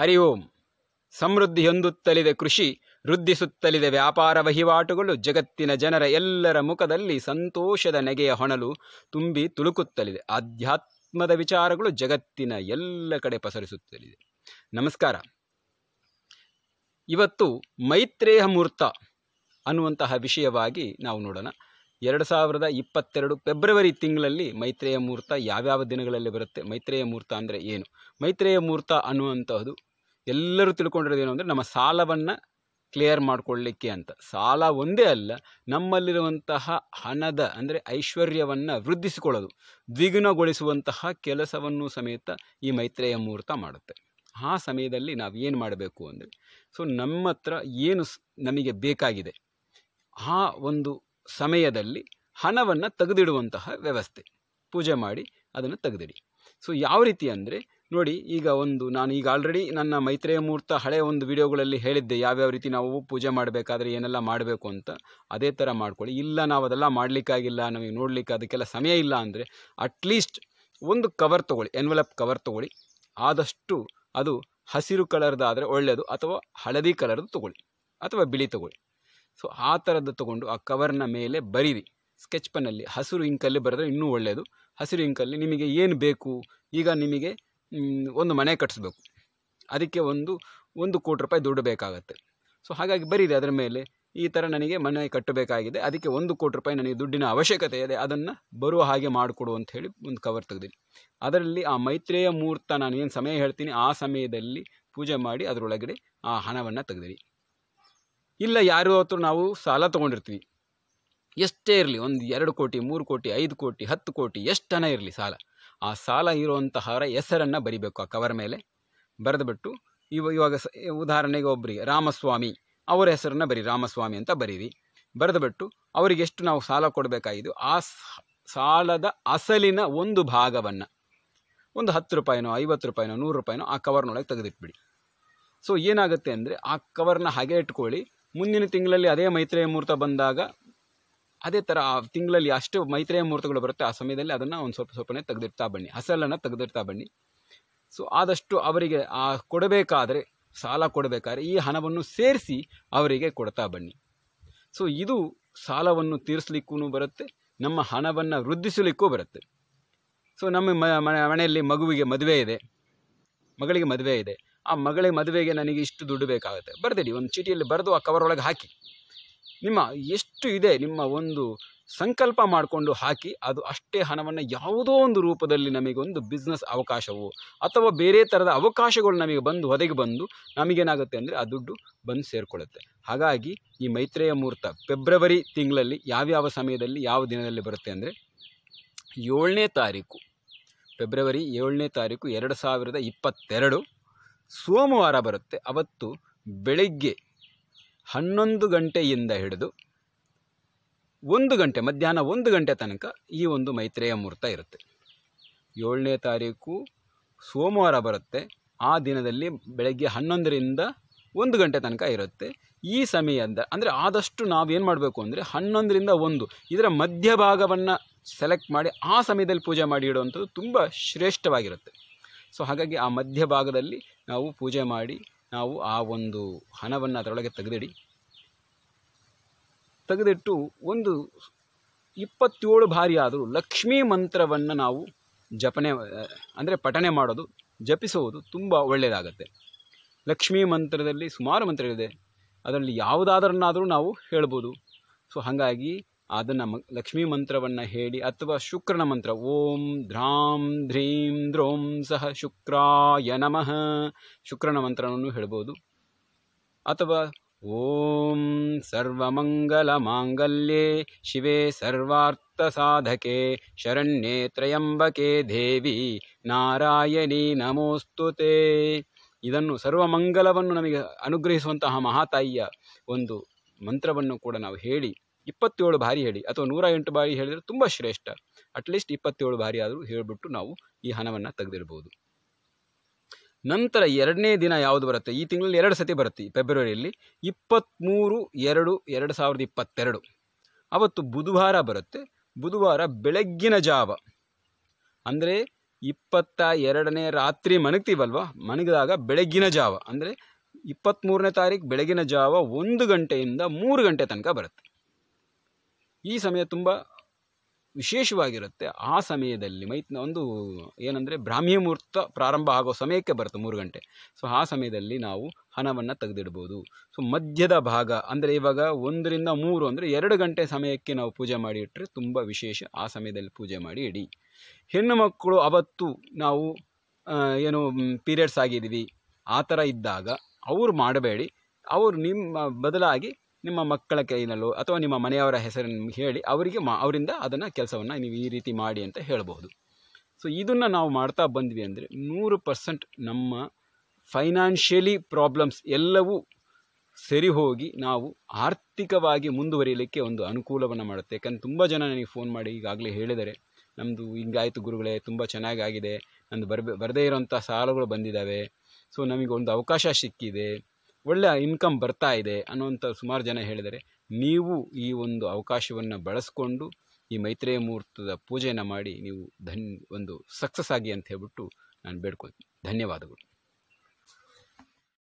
ಹರಿ ಓಂ ಸಮೃದ್ಧಿ ಹೊಂದುತ್ತಲಿದೆ ಕೃಷಿ ವೃದ್ಧಿಸುತ್ತಲಿದೆ ವ್ಯಾಪಾರ ವಹಿವಾಟುಗಳು ಜಗತ್ತಿನ ಜನರ ಎಲ್ಲರ ಮುಖದಲ್ಲಿ ಸಂತೋಷದ ನೆಗೆಯ ಹೊಣಲು ತುಂಬಿ ತುಳುಕುತ್ತಲಿದೆ ಆಧ್ಯಾತ್ಮದ ವಿಚಾರಗಳು ಜಗತ್ತಿನ ಎಲ್ಲ ಕಡೆ ಪಸರಿಸುತ್ತಲಿದೆ ನಮಸ್ಕಾರ ಇವತ್ತು ಮೈತ್ರೇಯ ಮೂರ್ತ ಅನ್ನುವಂತಹ ವಿಷಯವಾಗಿ ನಾವು ನೋಡೋಣ ಎರಡು ಸಾವಿರದ ಇಪ್ಪತ್ತೆರಡು ಫೆಬ್ರವರಿ ತಿಂಗಳಲ್ಲಿ ಮೈತ್ರೇಯ ಮುಹೂರ್ತ ಯಾವ್ಯಾವ ದಿನಗಳಲ್ಲಿ ಬರುತ್ತೆ ಮೈತ್ರೇಯ ಮೂರ್ತ ಅಂದರೆ ಏನು ಮೈತ್ರೇಯ ಮೂರ್ತ ಅನ್ನುವಂತಹದು ಎಲ್ಲರೂ ತಿಳ್ಕೊಂಡಿರೋದೇನು ಅಂದರೆ ನಮ್ಮ ಸಾಲವನ್ನು ಕ್ಲಿಯರ್ ಮಾಡಿಕೊಳ್ಳಿಕ್ಕೆ ಅಂತ ಸಾಲ ಒಂದೇ ಅಲ್ಲ ನಮ್ಮಲ್ಲಿರುವಂತಹ ಹಣದ ಅಂದರೆ ಐಶ್ವರ್ಯವನ್ನು ವೃದ್ಧಿಸಿಕೊಳ್ಳೋದು ದ್ವಿಗುಣಗೊಳಿಸುವಂತಹ ಕೆಲಸವನ್ನು ಸಮೇತ ಈ ಮೈತ್ರೇಯ ಮುಹೂರ್ತ ಮಾಡುತ್ತೆ ಆ ಸಮಯದಲ್ಲಿ ನಾವು ಏನು ಮಾಡಬೇಕು ಅಂದರೆ ಸೊ ನಮ್ಮ ಹತ್ರ ಏನು ನಮಗೆ ಬೇಕಾಗಿದೆ ಆ ಒಂದು ಸಮಯದಲ್ಲಿ ಹಣವನ್ನು ತೆಗೆದಿಡುವಂತಹ ವ್ಯವಸ್ಥೆ ಪೂಜೆ ಮಾಡಿ ಅದನ್ನು ತೆಗೆದಿಡಿ ಸೊ ಯಾವ ರೀತಿ ಅಂದರೆ ನೋಡಿ ಈಗ ಒಂದು ನಾನು ಈಗ ಆಲ್ರೆಡಿ ನನ್ನ ಮೈತ್ರೇಯ ಮುಹೂರ್ತ ಹಳೆಯ ಒಂದು ವಿಡಿಯೋಗಳಲ್ಲಿ ಹೇಳಿದ್ದೆ ಯಾವ್ಯಾವ ರೀತಿ ನಾವು ಪೂಜೆ ಮಾಡಬೇಕಾದ್ರೆ ಏನೆಲ್ಲ ಮಾಡಬೇಕು ಅಂತ ಅದೇ ಥರ ಮಾಡ್ಕೊಳ್ಳಿ ಇಲ್ಲ ನಾವು ಅದೆಲ್ಲ ಮಾಡಲಿಕ್ಕಾಗಿಲ್ಲ ನಮಗೆ ನೋಡಲಿಕ್ಕೆ ಅದಕ್ಕೆಲ್ಲ ಸಮಯ ಇಲ್ಲ ಅಂದರೆ ಅಟ್ಲೀಸ್ಟ್ ಒಂದು ಕವರ್ ತೊಗೊಳ್ಳಿ ಎನ್ವೆಲಪ್ ಕವರ್ ತೊಗೊಳ್ಳಿ ಆದಷ್ಟು ಅದು ಹಸಿರು ಕಲರ್ದಾದರೆ ಒಳ್ಳೆಯದು ಅಥವಾ ಹಳದಿ ಕಲರ್ದು ತೊಗೊಳ್ಳಿ ಅಥವಾ ಬಿಳಿ ತೊಗೊಳ್ಳಿ ಸೊ ಆ ಥರದ್ದು ತೊಗೊಂಡು ಆ ಕವರ್ನ ಮೇಲೆ ಬರೀರಿ ಸ್ಕೆಚ್ ಪನ್ನಲ್ಲಿ ಹಸಿರು ಇಂಕಲ್ಲಿ ಬರೆದ್ರೆ ಇನ್ನೂ ಒಳ್ಳೆಯದು ಹಸಿರು ಇಂಕಲ್ಲಿ ನಿಮಗೆ ಏನು ಬೇಕು ಈಗ ನಿಮಗೆ ಒಂದು ಮನೆ ಕಟ್ಟಿಸ್ಬೇಕು ಅದಕ್ಕೆ ಒಂದು ಒಂದು ಕೋಟಿ ರೂಪಾಯಿ ದುಡ್ಡು ಬೇಕಾಗತ್ತೆ ಸೊ ಹಾಗಾಗಿ ಬರೀರಿ ಅದರ ಮೇಲೆ ಈ ಥರ ನನಗೆ ಮನೆ ಕಟ್ಟಬೇಕಾಗಿದೆ ಅದಕ್ಕೆ ಒಂದು ಕೋಟಿ ರೂಪಾಯಿ ನನಗೆ ದುಡ್ಡಿನ ಅವಶ್ಯಕತೆ ಇದೆ ಅದನ್ನು ಬರುವ ಹಾಗೆ ಮಾಡಿಕೊಡು ಅಂತ ಹೇಳಿ ಒಂದು ಕವರ್ ತೆಗೆದಿನಿ ಅದರಲ್ಲಿ ಆ ಮೈತ್ರೇಯ ಮುಹೂರ್ತ ನಾನು ಏನು ಸಮಯ ಹೇಳ್ತೀನಿ ಆ ಸಮಯದಲ್ಲಿ ಪೂಜೆ ಮಾಡಿ ಅದರೊಳಗಡೆ ಆ ಹಣವನ್ನು ತೆಗೆದಿರಿ ಇಲ್ಲ ಯಾರು ಹತ್ರ ನಾವು ಸಾಲ ತೊಗೊಂಡಿರ್ತೀವಿ ಎಷ್ಟೇ ಇರಲಿ ಒಂದು ಎರಡು ಕೋಟಿ ಮೂರು ಕೋಟಿ ಐದು ಕೋಟಿ ಹತ್ತು ಕೋಟಿ ಎಷ್ಟು ಹಣ ಇರಲಿ ಸಾಲ ಆ ಸಾಲ ಇರುವಂತಹವರ ಹೆಸರನ್ನು ಬರಿಬೇಕು ಆ ಕವರ್ ಮೇಲೆ ಬರೆದುಬಿಟ್ಟು ಇವ ಇವಾಗ ಉದಾಹರಣೆಗೆ ಒಬ್ಬರಿಗೆ ರಾಮಸ್ವಾಮಿ ಅವರ ಹೆಸರನ್ನು ಬರೀ ರಾಮಸ್ವಾಮಿ ಅಂತ ಬರೀರಿ ಬರೆದುಬಿಟ್ಟು ಅವರಿಗೆ ಎಷ್ಟು ನಾವು ಸಾಲ ಕೊಡಬೇಕಾಗಿದ್ದು ಆ ಸಾಲದ ಅಸಲಿನ ಒಂದು ಭಾಗವನ್ನು ಒಂದು ಹತ್ತು ರೂಪಾಯಿನೋ ಐವತ್ತು ರೂಪಾಯಿನೋ ನೂರು ರೂಪಾಯಿನೋ ಆ ಕವರ್ನೊಳಗೆ ತೆಗೆದಿಟ್ಬಿಡಿ ಸೊ ಏನಾಗುತ್ತೆ ಅಂದರೆ ಆ ಕವರ್ನ ಹಾಗೆ ಇಟ್ಕೊಳ್ಳಿ ಮುಂದಿನ ತಿಂಗಳಲ್ಲಿ ಅದೇ ಮೈತ್ರಿಯ ಮುಹೂರ್ತ ಬಂದಾಗ ಅದೇ ಥರ ಆ ತಿಂಗಳಲ್ಲಿ ಅಷ್ಟು ಮೈತ್ರಿಯ ಮುಹೂರ್ತಗಳು ಬರುತ್ತೆ ಆ ಸಮಯದಲ್ಲಿ ಅದನ್ನು ಒಂದು ಸ್ವಲ್ಪ ಸ್ವಲ್ಪನೇ ತೆಗೆದಿಡ್ತಾ ಬನ್ನಿ ಹಸಲನ್ನು ತೆಗೆದಿಡ್ತಾ ಬನ್ನಿ ಸೊ ಆದಷ್ಟು ಅವರಿಗೆ ಆ ಕೊಡಬೇಕಾದರೆ ಸಾಲ ಕೊಡಬೇಕಾದ್ರೆ ಈ ಹಣವನ್ನು ಸೇರಿಸಿ ಅವರಿಗೆ ಕೊಡ್ತಾ ಬನ್ನಿ ಸೊ ಇದು ಸಾಲವನ್ನು ತೀರಿಸಲಿಕ್ಕೂ ಬರುತ್ತೆ ನಮ್ಮ ಹಣವನ್ನು ವೃದ್ಧಿಸಲಿಕ್ಕೂ ಬರುತ್ತೆ ಸೊ ನಮ್ಮ ಮನೆಯಲ್ಲಿ ಮಗುವಿಗೆ ಮದುವೆ ಇದೆ ಮಗಳಿಗೆ ಮದುವೆ ಇದೆ ಆ ಮಗಳ ಮದುವೆಗೆ ನನಗೆ ಇಷ್ಟು ದುಡ್ಡು ಬೇಕಾಗುತ್ತೆ ಬರೆದಿಡಿ ಒಂದು ಚೀಟಿಯಲ್ಲಿ ಬರೆದು ಆ ಕವರ್ ಒಳಗೆ ಹಾಕಿ ನಿಮ್ಮ ಎಷ್ಟು ಇದೆ ನಿಮ್ಮ ಒಂದು ಸಂಕಲ್ಪ ಮಾಡಿಕೊಂಡು ಹಾಕಿ ಅದು ಅಷ್ಟೇ ಹಣವನ್ನು ಯಾವುದೋ ಒಂದು ರೂಪದಲ್ಲಿ ನಮಗೊಂದು ಬಿಸ್ನೆಸ್ ಅವಕಾಶವು ಅಥವಾ ಬೇರೆ ಥರದ ಅವಕಾಶಗಳು ನಮಗೆ ಬಂದು ಒದಗಿ ಬಂದು ನಮಗೇನಾಗುತ್ತೆ ಅಂದರೆ ಆ ದುಡ್ಡು ಬಂದು ಸೇರಿಕೊಳ್ಳುತ್ತೆ ಹಾಗಾಗಿ ಈ ಮೈತ್ರೇಯ ಮುಹೂರ್ತ ಫೆಬ್ರವರಿ ತಿಂಗಳಲ್ಲಿ ಯಾವ್ಯಾವ ಸಮಯದಲ್ಲಿ ಯಾವ ದಿನದಲ್ಲಿ ಬರುತ್ತೆ ಅಂದರೆ ಏಳನೇ ತಾರೀಕು ಫೆಬ್ರವರಿ ಏಳನೇ ತಾರೀಕು ಎರಡು ಸಾವಿರದ ಇಪ್ಪತ್ತೆರಡು ಸೋಮವಾರ ಬರುತ್ತೆ ಅವತ್ತು ಬೆಳಗ್ಗೆ ಹನ್ನೊಂದು ಗಂಟೆಯಿಂದ ಹಿಡಿದು ಒಂದು ಗಂಟೆ ಮಧ್ಯಾಹ್ನ ಒಂದು ಗಂಟೆ ತನಕ ಈ ಒಂದು ಮೈತ್ರೇಯ ಮುಹೂರ್ತ ಇರುತ್ತೆ ಏಳನೇ ತಾರೀಕು ಸೋಮವಾರ ಬರುತ್ತೆ ಆ ದಿನದಲ್ಲಿ ಬೆಳಗ್ಗೆ ಹನ್ನೊಂದರಿಂದ ಒಂದು ಗಂಟೆ ತನಕ ಇರುತ್ತೆ ಈ ಸಮಯದ ಅಂದರೆ ಆದಷ್ಟು ನಾವು ಏನು ಮಾಡಬೇಕು ಅಂದರೆ ಹನ್ನೊಂದರಿಂದ ಒಂದು ಇದರ ಮಧ್ಯಭಾಗವನ್ನು ಸೆಲೆಕ್ಟ್ ಮಾಡಿ ಆ ಸಮಯದಲ್ಲಿ ಪೂಜೆ ಮಾಡಿ ಇಡುವಂಥದ್ದು ತುಂಬ ಶ್ರೇಷ್ಠವಾಗಿರುತ್ತೆ ಸೊ ಹಾಗಾಗಿ ಆ ಮಧ್ಯಭಾಗದಲ್ಲಿ ನಾವು ಪೂಜೆ ಮಾಡಿ ನಾವು ಆ ಒಂದು ಹಣವನ್ನು ಅದರೊಳಗೆ ತೆಗೆದಿಡಿ ತೆಗೆದಿಟ್ಟು ಒಂದು ಇಪ್ಪತ್ತೇಳು ಬಾರಿ ಆದರೂ ಲಕ್ಷ್ಮೀ ಮಂತ್ರವನ್ನು ನಾವು ಜಪನೆ ಅಂದರೆ ಪಠನೆ ಮಾಡೋದು ಜಪಿಸುವುದು ತುಂಬ ಒಳ್ಳೆಯದಾಗತ್ತೆ ಲಕ್ಷ್ಮೀ ಮಂತ್ರದಲ್ಲಿ ಸುಮಾರು ಮಂತ್ರಗಳಿದೆ ಅದರಲ್ಲಿ ಯಾವುದಾದ್ರನ್ನಾದರೂ ನಾವು ಹೇಳ್ಬೋದು ಸೊ ಹಾಗಾಗಿ ಅದನ್ನು ಲಕ್ಷ್ಮೀ ಮಂತ್ರವನ್ನು ಹೇಳಿ ಅಥವಾ ಶುಕ್ರನ ಮಂತ್ರ ಓಂ ಧ್ರಾಂ ಧ್ರೀಂ ದ್ರೋಂ ಸಹ ಶುಕ್ರಾಯ ನಮಃ ಶುಕ್ರನ ಮಂತ್ರವನ್ನು ಹೇಳ್ಬೋದು ಅಥವಾ ಓಂ ಸರ್ವಮಂಗಲ ಮಾಂಗಲ್ಯೇ ಶಿವೆ ಸರ್ವಾರ್ಥ ಸಾಧಕೆ ಶರಣ್ಯೆ ತ್ರಯಂಬಕೆ ದೇವಿ ನಾರಾಯಣಿ ನಮೋಸ್ತುತೆ ಇದನ್ನು ಸರ್ವಮಂಗಲವನ್ನು ನಮಗೆ ಅನುಗ್ರಹಿಸುವಂತಹ ಮಹಾತಾಯಿಯ ಒಂದು ಮಂತ್ರವನ್ನು ಕೂಡ ನಾವು ಹೇಳಿ ಇಪ್ಪತ್ತೇಳು ಬಾರಿ ಹೇಳಿ ಅಥವಾ ನೂರ ಎಂಟು ಬಾರಿ ಹೇಳಿದರೆ ತುಂಬ ಶ್ರೇಷ್ಠ ಅಟ್ಲೀಸ್ಟ್ ಇಪ್ಪತ್ತೇಳು ಬಾರಿ ಆದರೂ ಹೇಳಿಬಿಟ್ಟು ನಾವು ಈ ಹಣವನ್ನು ತೆಗೆದಿರ್ಬೋದು ನಂತರ ಎರಡನೇ ದಿನ ಯಾವುದು ಬರುತ್ತೆ ಈ ತಿಂಗಳಲ್ಲಿ ಎರಡು ಸತಿ ಬರುತ್ತೆ ಫೆಬ್ರವರಿಯಲ್ಲಿ ಇಪ್ಪತ್ತ್ಮೂರು ಎರಡು ಎರಡು ಸಾವಿರದ ಇಪ್ಪತ್ತೆರಡು ಅವತ್ತು ಬುಧವಾರ ಬರುತ್ತೆ ಬುಧವಾರ ಬೆಳಗ್ಗಿನ ಜಾವ ಅಂದರೆ ಇಪ್ಪತ್ತ ಎರಡನೇ ರಾತ್ರಿ ಮನಗ್ತೀವಲ್ವ ಮನಗಿದಾಗ ಬೆಳಗ್ಗಿನ ಜಾವ ಅಂದರೆ ಇಪ್ಪತ್ತ್ಮೂರನೇ ತಾರೀಕು ಬೆಳಗಿನ ಜಾವ ಒಂದು ಗಂಟೆಯಿಂದ ಮೂರು ಗಂಟೆ ತನಕ ಬರುತ್ತೆ ಈ ಸಮಯ ತುಂಬ ವಿಶೇಷವಾಗಿರುತ್ತೆ ಆ ಸಮಯದಲ್ಲಿ ಮೈತ್ನ ಒಂದು ಏನಂದರೆ ಬ್ರಾಹ್ಮಿ ಮುಹೂರ್ತ ಪ್ರಾರಂಭ ಆಗೋ ಸಮಯಕ್ಕೆ ಬರುತ್ತೆ ಮೂರು ಗಂಟೆ ಸೊ ಆ ಸಮಯದಲ್ಲಿ ನಾವು ಹಣವನ್ನು ತೆಗೆದಿಡ್ಬೋದು ಸೊ ಮಧ್ಯದ ಭಾಗ ಅಂದರೆ ಇವಾಗ ಒಂದರಿಂದ ಮೂರು ಅಂದರೆ ಎರಡು ಗಂಟೆ ಸಮಯಕ್ಕೆ ನಾವು ಪೂಜೆ ಮಾಡಿ ಇಟ್ಟರೆ ತುಂಬ ವಿಶೇಷ ಆ ಸಮಯದಲ್ಲಿ ಪೂಜೆ ಮಾಡಿ ಇಡಿ ಹೆಣ್ಣು ಮಕ್ಕಳು ಅವತ್ತು ನಾವು ಏನು ಪೀರಿಯಡ್ಸ್ ಆಗಿದ್ದೀವಿ ಆ ಥರ ಇದ್ದಾಗ ಅವರು ಮಾಡಬೇಡಿ ಅವರು ನಿಮ್ಮ ಬದಲಾಗಿ ನಿಮ್ಮ ಮಕ್ಕಳ ಕೈನಲ್ಲೋ ಅಥವಾ ನಿಮ್ಮ ಮನೆಯವರ ಹೆಸರನ್ನು ಹೇಳಿ ಅವರಿಗೆ ಮಾ ಅವರಿಂದ ಅದನ್ನು ಕೆಲಸವನ್ನು ನೀವು ಈ ರೀತಿ ಮಾಡಿ ಅಂತ ಹೇಳಬಹುದು ಸೊ ಇದನ್ನು ನಾವು ಮಾಡ್ತಾ ಬಂದ್ವಿ ಅಂದರೆ ನೂರು ಪರ್ಸೆಂಟ್ ನಮ್ಮ ಫೈನಾನ್ಷಿಯಲಿ ಪ್ರಾಬ್ಲಮ್ಸ್ ಎಲ್ಲವೂ ಸರಿ ಹೋಗಿ ನಾವು ಆರ್ಥಿಕವಾಗಿ ಮುಂದುವರಿಯಲಿಕ್ಕೆ ಒಂದು ಅನುಕೂಲವನ್ನು ಮಾಡುತ್ತೆ ಯಾಕಂದ್ರೆ ತುಂಬ ಜನ ನನಗೆ ಫೋನ್ ಮಾಡಿ ಈಗಾಗಲೇ ಹೇಳಿದರೆ ನಮ್ಮದು ಹಿಂಗಾಯಿತು ಗುರುಗಳೇ ತುಂಬ ಚೆನ್ನಾಗಾಗಿದೆ ನಂದು ಬರಬೇ ಬರದೇ ಇರೋಂಥ ಸಾಲಗಳು ಬಂದಿದ್ದಾವೆ ಸೊ ನಮಗೊಂದು ಅವಕಾಶ ಸಿಕ್ಕಿದೆ ಒಳ್ಳೆಯ ಇನ್ಕಮ್ ಬರ್ತಾ ಇದೆ ಅನ್ನುವಂಥ ಸುಮಾರು ಜನ ಹೇಳಿದರೆ ನೀವು ಈ ಒಂದು ಅವಕಾಶವನ್ನು ಬಳಸಿಕೊಂಡು ಈ ಮೈತ್ರೇಯ ಮುಹೂರ್ತದ ಪೂಜೆಯನ್ನು ಮಾಡಿ ನೀವು ಧನ್ ಒಂದು ಸಕ್ಸಸ್ ಆಗಿ ಅಂತ ಹೇಳ್ಬಿಟ್ಟು ನಾನು ಬೇಡ್ಕೊಳ್ತೀನಿ ಧನ್ಯವಾದಗಳು